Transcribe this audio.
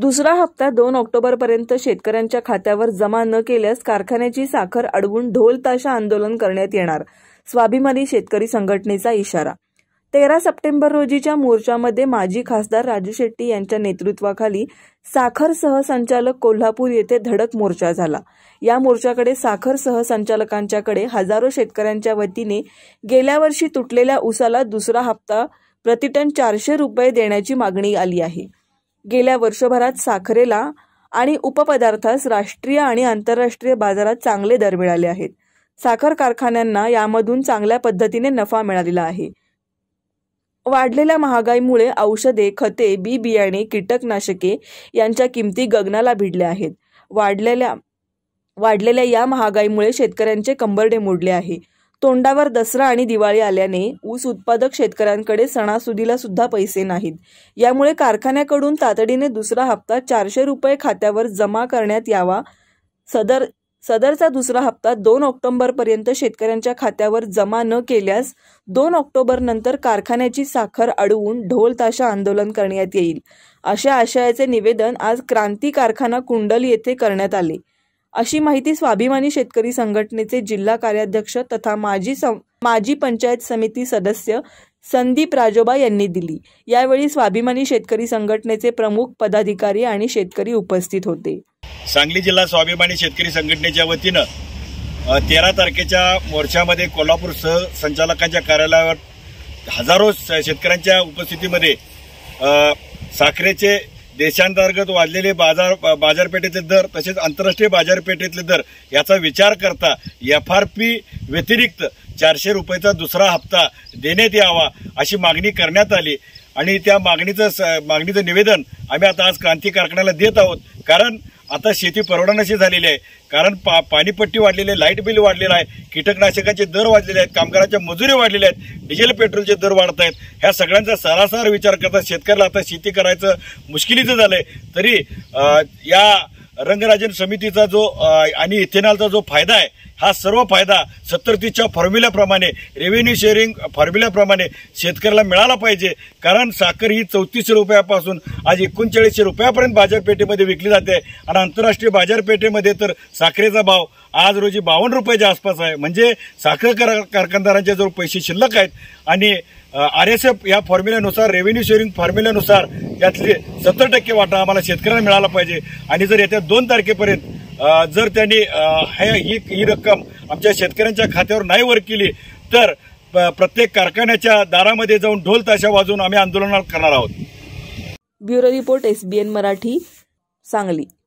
दुसरा हप्ता दोन पर्यंत शेतकऱ्यांच्या खात्यावर जमा न केल्यास कारखान्याची साखर अडवून ढोल ताशा आंदोलन करण्यात येणार स्वाभिमानी शेतकरी संघटनेचा इशारा तेरा सप्टेंबर रोजीच्या मोर्चामध्ये माजी खासदार राजू शेट्टी यांच्या नेतृत्वाखाली साखर सहसंचालक कोल्हापूर येथे धडक मोर्चा झाला या मोर्चाकडे साखर सहसंचालकांच्याकडे हजारो शेतकऱ्यांच्या वतीने गेल्या वर्षी तुटलेल्या उसाला दुसरा हप्ता प्रतिटन चारशे रुपये देण्याची मागणी आली आहे गेल्या वर्षभरात साखरेला आणि उपपदार्थास राष्ट्रीय आणि आंतरराष्ट्रीय बाजारात चांगले दर मिळाले आहेत साखर कारखान्यांना यामधून चांगल्या पद्धतीने नफा मिळालेला आहे वाढलेल्या महागाईमुळे औषधे खते बी बियाणे कीटकनाशके यांच्या किमती गगनाला भिडल्या आहेत वाढलेल्या वाढलेल्या या महागाईमुळे शेतकऱ्यांचे कंबरडे मोडले आहे तोंडावर दसरा आणि दिवाळी आल्याने ऊस उत्पादक शेतकऱ्यांकडे सणासुदीला सुद्धा पैसे नाहीत यामुळे कारखान्याकडून तातडीने दुसरा हप्ता चारशे रुपये खात्यावर जमा करण्यात यावा सदर सदरचा दुसरा हप्ता दोन ऑक्टोबरपर्यंत शेतकऱ्यांच्या खात्यावर जमा न केल्यास दोन ऑक्टोबरनंतर कारखान्याची साखर अडवून ढोल ताशा आंदोलन करण्यात येईल अशा आशयाचे निवेदन आज क्रांती कारखाना कुंडल येथे करण्यात आले अशी माहिती स्वाभिमानी शेतकरी संघटनेचे जिल्हा कार्याध्यक्ष तथा माजी माजी पंचायत समिती सदस्य संदीप राजोबा यांनी दिली यावेळी स्वाभिमानी शेतकरी संघटनेचे प्रमुख पदाधिकारी आणि शेतकरी उपस्थित होते सांगली जिल्हा स्वाभिमानी शेतकरी संघटनेच्या वतीनं तेरा तारखेच्या मोर्चामध्ये कोल्हापूर सह सहसंचालकांच्या कार्यालयावर हजारो शेतकऱ्यांच्या उपस्थितीमध्ये साखरेचे देशांतर्गत वाढलेले बाजार बाजारपेठेतले दर तसेच आंतरराष्ट्रीय बाजारपेठेतले दर याचा विचार करता एफ आर पी व्यतिरिक्त चारशे रुपयाचा दुसरा हप्ता देण्यात यावा अशी मागणी करण्यात आली आणि त्या मागणीचं मागणीचं निवेदन आम्ही आता आज क्रांती कारखान्याला देत आहोत कारण आता शेती परवडण्याशी झालेली आहे कारण पा पाणीपट्टी वाढलेली आहे लाईट बिल वाढलेलं आहे कीटकनाशकाचे दर वाढलेले आहेत कामगारांच्या मजुरी वाढलेल्या आहेत डिझेल पेट्रोलचे दर वाढत आहेत ह्या सगळ्यांचा सारासार विचार करता शेतकऱ्याला आता शेती करायचं मुश्किलीचं झालं आहे तरी या रंगराजन समितीचा जो आणि इथेनॉलचा जो फायदा आहे हा सर्व फायदा सत्तर तीसच्या फॉर्म्युल्याप्रमाणे रेव्हेन्यू शेअरिंग फॉर्म्युल्याप्रमाणे शेतकऱ्याला मिळाला पाहिजे कारण साखर ही चौतीसशे रुपयापासून आज एकोणचाळीसशे रुपयापर्यंत बाजारपेठेमध्ये विकली जाते आणि आंतरराष्ट्रीय बाजारपेठेमध्ये तर साखरेचा भाव आज रोजी बावन्न रुपयाच्या आसपास आहे म्हणजे साखर कारखानदारांचे जर पैसे शिल्लक आहेत आणि आर एस एफ या फॉर्म्युल्यानुसार रेव्हेन्यू शेअरिंग फॉर्म्युल्यानुसार यातले सत्तर टक्के वाटा आम्हाला शेतकऱ्यांना मिळाला पाहिजे आणि जर येत्या दोन तारखेपर्यंत जर त्यांनी ही ही रक्कम आमच्या शेतकऱ्यांच्या खात्यावर नाही वर केली तर प्रत्येक कारखान्याच्या दारामध्ये जाऊन ढोल ताशा वाजवून आम्ही आंदोलन करणार आहोत bureau report SBN Marathi Sangli